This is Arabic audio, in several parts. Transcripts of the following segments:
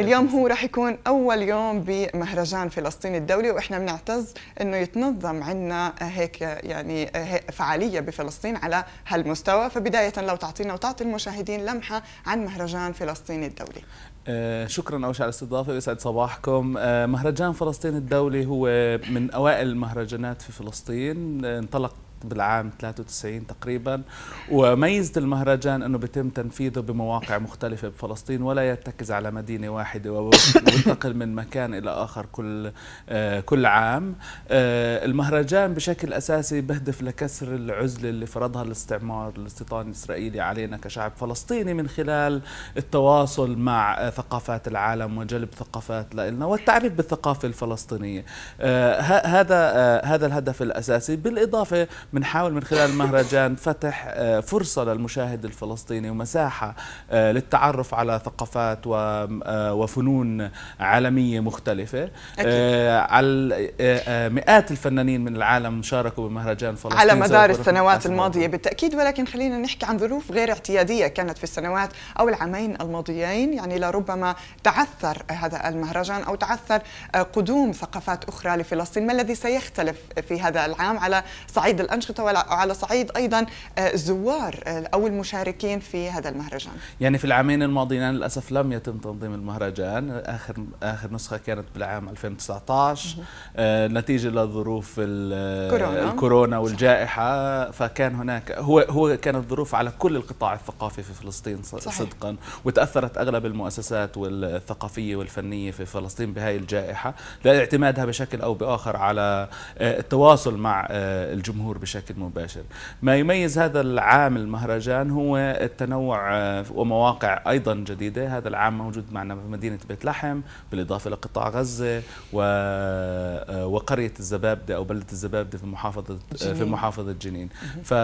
اليوم هو راح يكون أول يوم بمهرجان فلسطين الدولي وإحنا بنعتز إنه يتنظم عنا هيك يعني فعالية بفلسطين على هالمستوى فبداية لو تعطينا وتعطي المشاهدين لمحة عن مهرجان فلسطين الدولي آه، شكرا اول شيء على الاستضافه ويسعد صباحكم آه، مهرجان فلسطين الدولي هو من اوائل المهرجانات في فلسطين آه، انطلق بالعام 93 تقريبا وميزة المهرجان أنه بتم تنفيذه بمواقع مختلفة بفلسطين ولا يتكز على مدينة واحدة وينتقل من مكان إلى آخر كل آه، كل عام آه، المهرجان بشكل أساسي بهدف لكسر العزلة اللي فرضها الاستعمار الاستيطان الإسرائيلي علينا كشعب فلسطيني من خلال التواصل مع ثقافات العالم وجلب ثقافات لنا والتعريف بالثقافة الفلسطينية آه، هذا هذا الهدف الأساسي بالإضافة بنحاول من خلال المهرجان فتح آه، فرصة للمشاهد الفلسطيني ومساحة آه، للتعرف على ثقافات آه، وفنون عالمية مختلفة أكيد. على مئات الفنانين من العالم شاركوا بمهرجان فلسطين على مدار السنوات الماضية بالتأكيد ولكن خلينا نحكي عن ظروف غير اعتيادية كانت في السنوات أو العامين الماضيين يعني لربما تعثر هذا المهرجان أو تعثر قدوم ثقافات أخرى لفلسطين ما الذي سيختلف في هذا العام على صعيد الأنشطة الأنشطة وعلى صعيد أيضا الزوار آه، آه، أو المشاركين في هذا المهرجان يعني في العامين الماضيين للأسف لم يتم تنظيم المهرجان آخر آخر نسخة كانت بالعام 2019 آه نتيجة لظروف الكورونا, الكورونا والجائحة فكان هناك هو هو كانت ظروف على كل القطاع الثقافي في فلسطين صحيح. صدقا وتأثرت أغلب المؤسسات والثقافية والفنية في فلسطين بهاي الجائحة لاعتمادها بشكل أو بآخر على آه، التواصل مع الجمهور بشكل بشكل مباشر ما يميز هذا العام المهرجان هو التنوع آه، ومواقع أيضا جديدة هذا العام موجود معنا في مدينة بيت لحم بالإضافة لقطاع غزة و... آه، وقرية الزبابدة أو بلدة الزبابدة في محافظة آه، جنين. في محافظة جنين ف...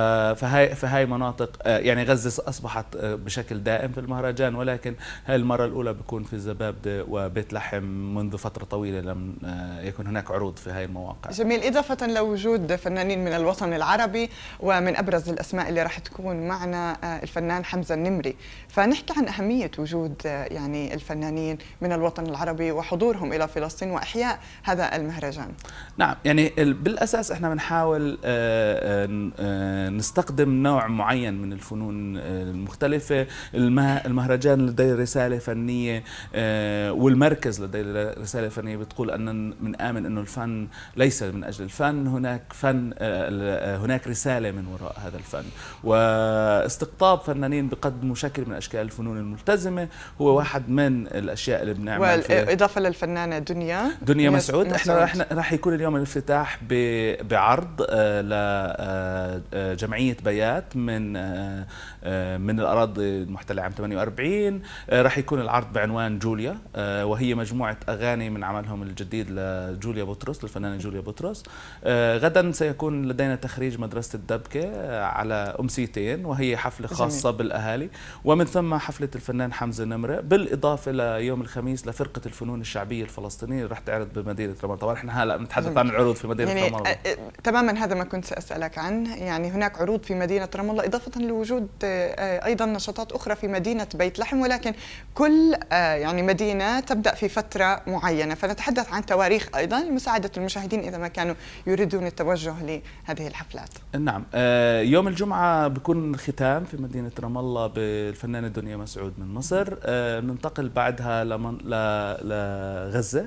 فهي... فهي مناطق يعني غزة أصبحت بشكل دائم في المهرجان ولكن هاي المرة الأولى بكون في الزبابدة وبيت لحم منذ فترة طويلة لم يكن هناك عروض في هاي المواقع جميل إضافة لوجود فنانين من الوطن الوطن العربي ومن أبرز الأسماء اللي راح تكون معنا آه، الفنان حمزة النمري فنحكي عن أهمية وجود آه، يعني الفنانين من الوطن العربي وحضورهم إلى فلسطين وإحياء هذا المهرجان نعم يعني بالأساس احنا بنحاول آه، نستقدم نوع معين من الفنون المختلفة المهرجان لديه رسالة فنية والمركز لديه رسالة فنية بتقول ان من آمن أنه الفن ليس من أجل الفن هناك فن هناك رسالة من وراء هذا الفن واستقطاب فنانين بقدموا شكل من أشكال الفنون الملتزمة هو واحد من الأشياء اللي بنعمل والإضافة للفنانة دنيا دنيا مسعود, مسعود. احنا رح, راح يكون اليوم الافتتاح بعرض آه، لجمعية آه، آه، بيات من من الأراضي المحتلة عام 48 رح يكون العرض بعنوان جوليا وهي مجموعة أغاني من عملهم الجديد لجوليا بطرس للفنانة جوليا بطرس غدا سيكون لدينا تخريج مدرسة الدبكة آه، على أمسيتين وهي حفلة خاصة جميل. بالأهالي ومن ثم حفلة الفنان حمزة نمرة بالإضافة ليوم الخميس لفرقة الفنون الشعبية الفلسطينية اللي رح تعرض بمدينة رمضان طبعا احنا هلا بنتحدث عن العروض في مدينة يعني رام الله آه، تماما هذا ما كنت سأسألك عنه يعني هناك عروض في مدينة رام الله إضافة لوجود آه، أيضا نشاطات أخرى في مدينة بيت لحم ولكن كل يعني مدينة تبدأ في فترة معينة فنتحدث عن تواريخ أيضا لمساعدة المشاهدين إذا ما كانوا يريدون التوجه لهذه الحلقة. الحفلات نعم آه، يوم الجمعة بكون ختام في مدينة رام الله بالفنانة دنيا مسعود من مصر بننتقل آه، بعدها لمن... لغزة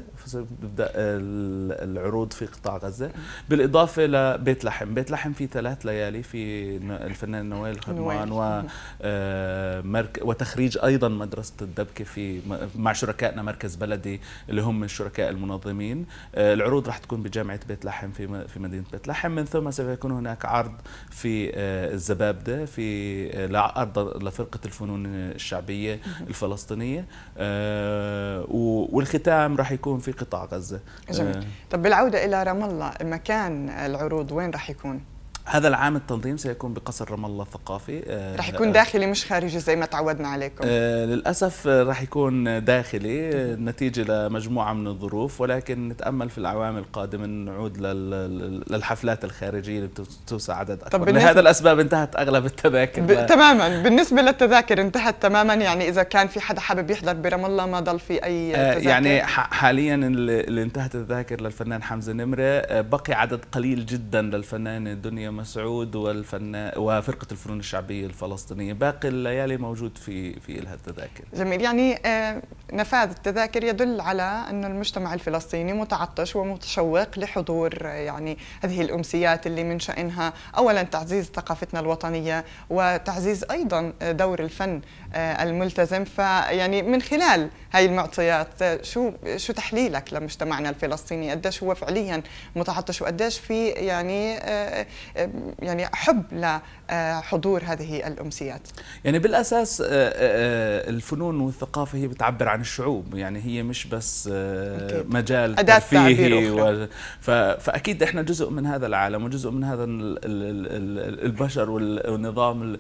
ببدأ العروض في قطاع غزة بالإضافة لبيت لحم بيت لحم في ثلاث ليالي في الفنان نوال خرمان و... آه، وتخريج أيضا مدرسة الدبكة في مع شركائنا مركز بلدي اللي هم الشركاء المنظمين العروض راح تكون بجامعة بيت لحم في في مدينة بيت لحم من ثم سوف سيكون هناك عرض في آه، الزبابدة في آه، عرض لفرقة الفنون الشعبية الفلسطينية آه، والختام راح يكون في قطاع غزة جميل. طب بالعودة إلى رام الله مكان العروض وين راح يكون؟ هذا العام التنظيم سيكون بقصر رام الله الثقافي آه، رح يكون آه، داخلي مش خارجي زي ما تعودنا عليكم آه، للأسف رح يكون داخلي نتيجة لمجموعة من الظروف ولكن نتأمل في الأعوام القادمة نعود للحفلات الخارجية اللي بتوسع عدد أكبر طب لهذا الأسباب انتهت أغلب التذاكر ب... تماما بالنسبة للتذاكر انتهت تماما يعني إذا كان في حدا حابب يحضر برام الله ما ضل في أي تذاكر يعني حاليا اللي انتهت التذاكر للفنان حمزة نمرة بقي عدد قليل جدا للفنان الدنيا مسعود والفنان وفرقه الفنون الشعبيه الفلسطينيه باقي الليالي موجود في في لها التذاكر جميل يعني آه، نفاذ التذاكر يدل على أن المجتمع الفلسطيني متعطش ومتشوق لحضور آه، يعني هذه الأمسيات اللي من شأنها أولا تعزيز ثقافتنا الوطنية وتعزيز أيضا آه، دور الفن الملتزم فيعني من خلال هاي المعطيات شو شو تحليلك لمجتمعنا الفلسطيني قديش هو فعليا متعطش وقديش في يعني يعني حب لحضور هذه الامسيات يعني بالاساس آه، آه، آه، الفنون والثقافه هي بتعبر عن الشعوب يعني هي مش بس مجال أداة ترفيهي و... فاكيد احنا جزء من هذا العالم وجزء من هذا البشر والنظام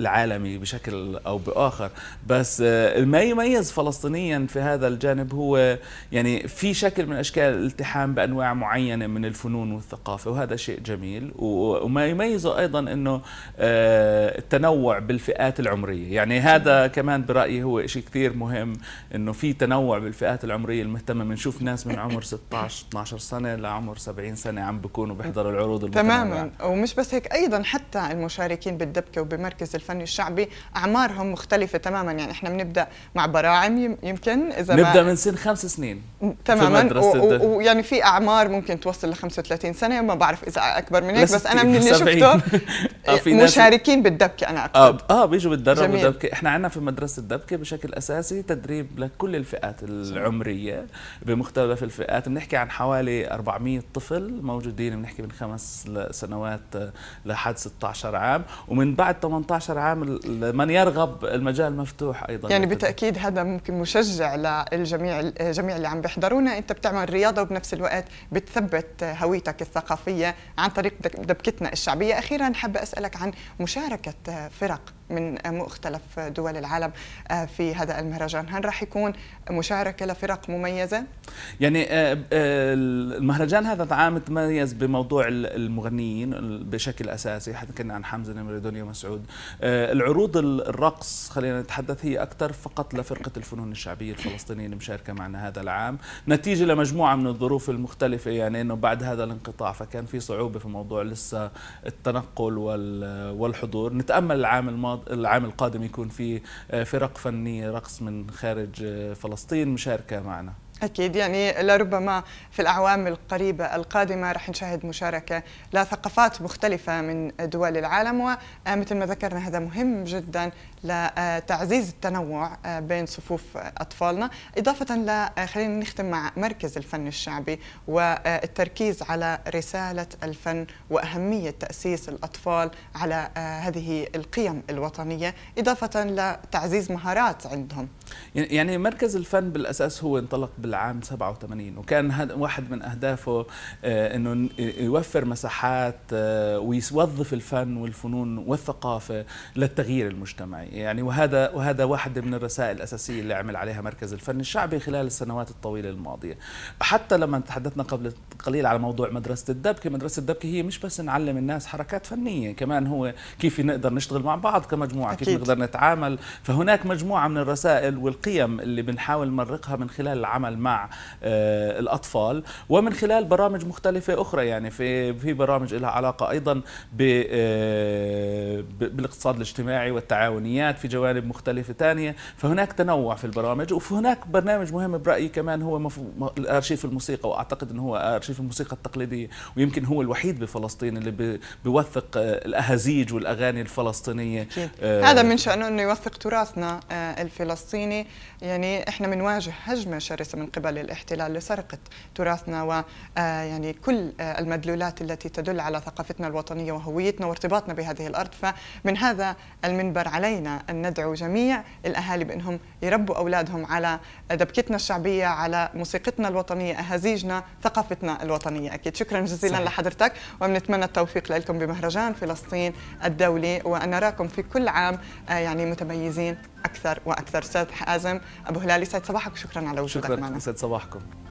العالمي بشكل او باخر بس ما يميز فلسطينيا في هذا الجانب هو يعني في شكل من اشكال الالتحام بانواع معينه من الفنون والثقافه وهذا شيء شيء جميل وما يميزه ايضا انه آه، التنوع بالفئات العمريه يعني هذا كمان برايي هو شيء كثير مهم انه في تنوع بالفئات العمريه المهتمه بنشوف ناس من عمر 16 12 سنه لعمر 70 سنه عم بيكونوا بيحضروا العروض تماما ومش بس هيك ايضا حتى المشاركين بالدبكه وبمركز الفن الشعبي اعمارهم مختلفه تماما يعني احنا بنبدا مع براعم يمكن اذا نبدا من سن خمس سنين تماما ويعني في, و... و... يعني في اعمار ممكن توصل ل 35 سنه ما بعرف اذا اكبر من هيك بس انا من اللي شفته آه، مشاركين بالدبكه انا آه، اقصد اه اه بيجوا بتدربوا بالدبكه احنا عندنا في مدرسه الدبكه بشكل اساسي تدريب لكل الفئات العمريه بمختلف الفئات بنحكي عن حوالي 400 طفل موجودين بنحكي من خمس سنوات لحد 16 عام ومن بعد 18 عام من يرغب المجال مفتوح ايضا يعني بالتاكيد هذا ممكن مشجع للجميع الجميع اللي عم بيحضرونا انت بتعمل رياضه وبنفس الوقت بتثبت هويتك الثقافيه عن طريق دبكتنا الشعبية أخيرا حابة أسألك عن مشاركة فرق من مختلف دول العالم آه، في هذا المهرجان هل راح يكون مشاركة لفرق مميزة؟ يعني آه، آه، المهرجان هذا العام تميز بموضوع المغنيين بشكل أساسي حكينا عن حمزة نمردوني ومسعود العروض الرقص خلينا نتحدث هي أكثر فقط لفرقة الفنون الشعبية الفلسطينية المشاركة معنا هذا العام نتيجة لمجموعة من الظروف المختلفة يعني أنه بعد هذا الانقطاع فكان في صعوبة في موضوع لسه التنقل والحضور نتأمل العام الماضي العام القادم يكون في آه، فرق فنية رقص من خارج آه، فلسطين مشاركة معنا أكيد يعني لربما في الأعوام القريبة القادمة رح نشاهد مشاركة لثقافات مختلفة من دول العالم ومثل ما ذكرنا هذا مهم جدا لتعزيز التنوع آه، بين صفوف أطفالنا إضافة ل آه، خلينا نختم مع مركز الفن الشعبي والتركيز على رسالة الفن وأهمية تأسيس الأطفال على آه، هذه القيم الوطنية إضافة لتعزيز مهارات عندهم يعني-, يعني مركز الفن بالاساس هو انطلق بالعام 87 وكان واحد من اهدافه آه، انه يوفر مساحات آه، ويوظف الفن والفنون والثقافه للتغيير المجتمعي يعني وهذا وهذا واحد من الرسائل الاساسيه اللي عمل عليها مركز الفن الشعبي خلال السنوات الطويله الماضيه حتى لما تحدثنا قبل قليل على موضوع مدرسه الدبكه مدرسه الدبكه هي مش بس نعلم الناس حركات فنيه كمان هو كيف نقدر نشتغل مع بعض كمجموعه أكيد. كيف نقدر نتعامل فهناك مجموعه من الرسائل الجمال والقيم اللي بنحاول نمرقها من خلال العمل مع آه، الأطفال ومن خلال برامج مختلفة أخرى يعني في في برامج لها علاقة أيضا آه، بالاقتصاد الاجتماعي والتعاونيات في جوانب مختلفة ثانية فهناك تنوع في البرامج وهناك برنامج مهم برأيي كمان هو أرشيف الموسيقى وأعتقد أنه هو أرشيف الموسيقى التقليدية ويمكن هو الوحيد بفلسطين اللي بيوثق آه، الأهازيج والأغاني الفلسطينية آه هذا من شأنه أنه يوثق تراثنا الفلسطيني الفلسطيني يعني احنا بنواجه هجمه شرسه من قبل الاحتلال لسرقه تراثنا و آه، يعني كل آه، المدلولات التي تدل على ثقافتنا الوطنيه وهويتنا وارتباطنا بهذه الارض فمن هذا المنبر علينا ان ندعو جميع الاهالي بانهم يربوا اولادهم على دبكتنا الشعبيه على موسيقتنا الوطنيه اهازيجنا ثقافتنا الوطنيه اكيد شكرا جزيلا صحيح. لحضرتك وبنتمنى التوفيق لكم بمهرجان فلسطين الدولي وان نراكم في كل عام آه، يعني متميزين اكثر واكثر استاذ حازم ابو هلال يسعد صباحك وشكرا على وجودك شكرا معنا يسعد صباحكم